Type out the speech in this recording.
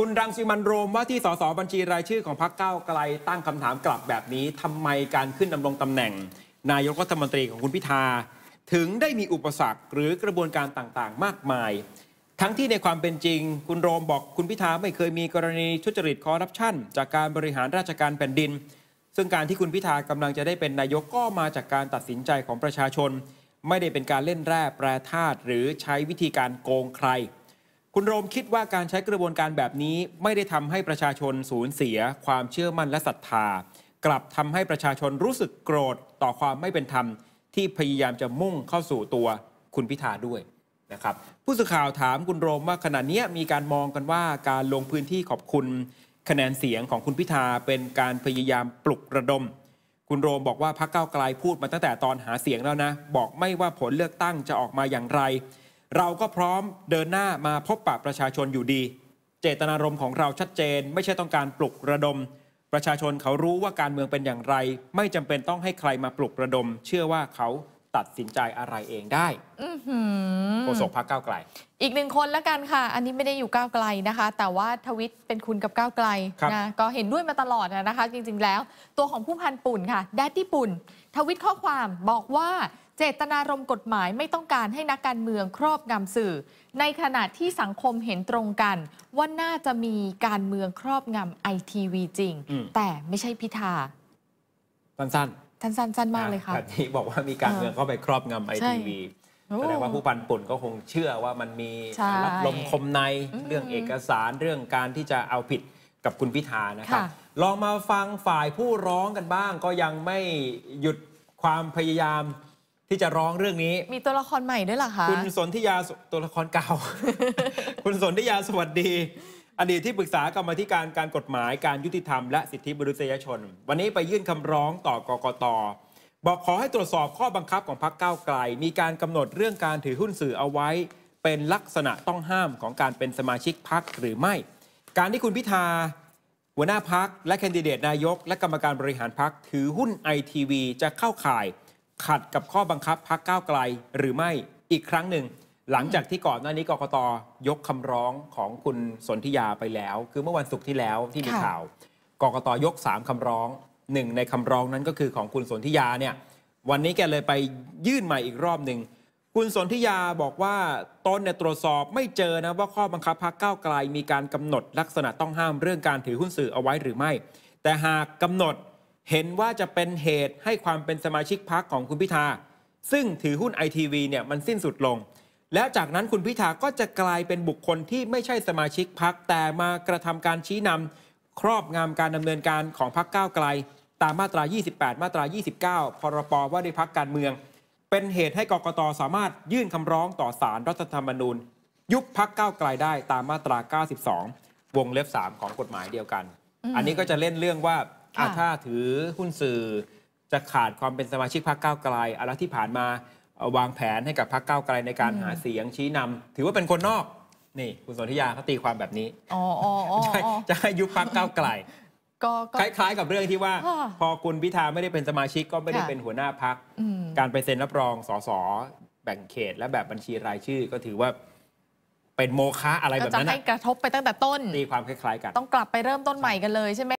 คุณรังสิมันโรมว่า ที่สสบัญชีรายชื่อของพรรคก้าวไกลตั้งคำถามกลับแบบนี้ทำไมการขึ้นดำรงตำแหน่ง นายกรัฐมนตรีของคุณพิธา ถึงได้มีอุปสรรคหรือกระบวนการต่างๆ มากมาย ทั้งที่ในความเป็นจริง คุณโรมบอกคุณพิธาไม่เคยมีกรณีทุจริตคอร์รัปชันจากการบริหารราชการแผ่นดิน ซึ่งการที่คุณพิธากำลังจะได้เป็นนายกก็มาจากการตัดสินใจของประชาชน ไม่ได้เป็นการเล่นแร่แปรธาตุหรือใช้วิธีการโกงใครคุณโรมคิดว่าการใช้กระบวนการแบบนี้ไม่ได้ทำให้ประชาชนสูญเสีย ความเชื่อมั่นและศรัทธา กลับทำให้ประชาชนรู้สึกโกรธต่อความไม่เป็นธรรมที่พยายามจะมุ่งเข้าสู่ตัวคุณพิธาด้วยนะครับผู้สื่อข่าวถามคุณโรมว่าขณะนี้มีการมองกันว่าการลงพื้นที่ขอบคุณ คะแนนเสียงของคุณพิธาเป็นการพยายามปลุกระดมคุณโรมบอกว่าพรรคก้าไกลพูดมาตั้งแต่ตอนหาเสียงแล้วนะบอกไม่ว่าผลเลือกตั้งจะออกมาอย่างไรเราก็พร้อมเดินหน้ามาพบปะประชาชนอยู่ดี เจตนารมณ์ของเราชัดเจน ไม่ใช่ต้องการปลุกระดม ประชาชนเขารู้ว่าการเมืองเป็นอย่างไร ไม่จำเป็นต้องให้ใครมาปลุกระดม เชื่อว่าเขาตัดสินใจอะไรเองได้โฆษกพักก้าวไกล อีกหนึ่งคนละกันค่ะ อันนี้ไม่ได้อยู่ก้าวไกลนะคะ แต่ว่าทวิตเป็นคุณกับก้าวไกลนะก็เห็นด้วยมาตลอดนะคะ จริงๆแล้ว ตัวของผู้พันปุ่นค่ะแดดดี้ปุ่น ทวิตข้อความบอกว่าเจตนารมณ์กฎหมายไม่ต้องการให้นักการเมืองครอบงำสื่อ ในขณะที่สังคมเห็นตรงกันว่าน่าจะมีการเมืองครอบงำไอทีวีจริง แต่ไม่ใช่พิธาสั้นๆท่านสั้นๆมากเลยค่ะที่บอกว่ามีการเมืองเข้าไปครอบงำไอทีวีแสดงว่าผู้ปันป่นก็คงเชื่อว่ามันมีรับลมคมในเรื่องเอกสารเรื่องการที่จะเอาผิดกับคุณพิธานะครับลองมาฟังฝ่ายผู้ร้องกันบ้างก็ยังไม่หยุดความพยายามที่จะร้องเรื่องนี้ มีตัวละครใหม่ด้วยหรอคะคุณสนธิยาตัวละครเก่า คุณสนธิยาสวัสดีอดีตที่ปรึกษากรรมธิการการกฎหมาย การยุติธรรมและสิทธิมนุษยชน วันนี้ไปยื่นคำร้องต่อกกตบอกขอให้ตรวจสอบข้อบังคับของพรรคก้าวไกล มีการกำหนดเรื่องการถือหุ้นสื่อเอาไว้ เป็นลักษณะต้องห้ามของการเป็นสมาชิกพรรคหรือไม่ การที่คุณพิธาหัวหน้าพักและแคนดิเดตนายกและกรรมการบริหารพักถือหุ้นไอทีวีจะเข้าข่าย ขัดกับข้อบังคับพักก้าวไกล หรือไม่อีกครั้งหนึ่งหลังจากที่ก่อนหน้านี้กกตยกคำร้องของคุณสนธิยาไปแล้ว คือเมื่อวันศุกร์ที่แล้วที่มีข่าวกกตยก3คำร้องหนึ่งในคำร้องนั้นก็คือของคุณสนธิยาเนี่ยวันนี้แกเลยไปยื่นใหม่อีกรอบหนึ่งคุณสนธิยาบอกว่าตนเนี่ยตรวจสอบไม่เจอนะว่าข้อบังคับพักเก้าไกลมีการกำหนดลักษณะต้องห้ามเรื่องการถือหุ้นสื่อเอาไว้หรือไม่แต่หากกำหนดเห็นว่าจะเป็นเหตุให้ความเป็นสมาชิกพักของคุณพิธาซึ่งถือหุ้นไอทีวีเนี่ยมันสิ้นสุดลงและจากนั้นคุณพิธาก็จะกลายเป็นบุคคลที่ไม่ใช่สมาชิกพัก แต่มากระทำการชี้นำ ครอบงำการดำเนินการของพักก้าวไกล ตามมาตรา 28 มาตรา 29 พรปว่าด้วยพักการเมือง เป็นเหตุให้กกต สามารถยื่นคำร้องต่อศาลรรัฐธรรมนูญ ยุบพักก้าวไกลได้ตามมาตรา 92 วงเล็บ 3 ของกฎหมายเดียวกัน อันนี้ก็จะเล่นเรื่องว่าถ้าถือหุ้นสื่อ จะขาดความเป็นสมาชิกพักเก้าวไกลอะไรที่ผ่านมาวางแผนให้กับพรรคก้าวไกลในการหาเสียงชี้นำ ถือว่าเป็นคนนอก นี่คุณสนธิยาเขาตีความแบบนี้จะให้ยุบพรรคก้าวไกลคล้าย ๆ กับเรื่องที่ว่า พอคุณพิธาไม่ได้เป็นสมาชิกก็ไม่ได้เป็นหัวหน้าพรรคการไปเซ็นรับรองสสแบ่งเขต และแบบบัญชีรายชื่อ ก็ถือว่าเป็นโมฆะอะไรแบบนั้นจะให้กระทบไปตั้งแต่ต้นตีความคล้ายๆกันต้องกลับไปเริ่มต้นใหม่กันเลยใช่ไหม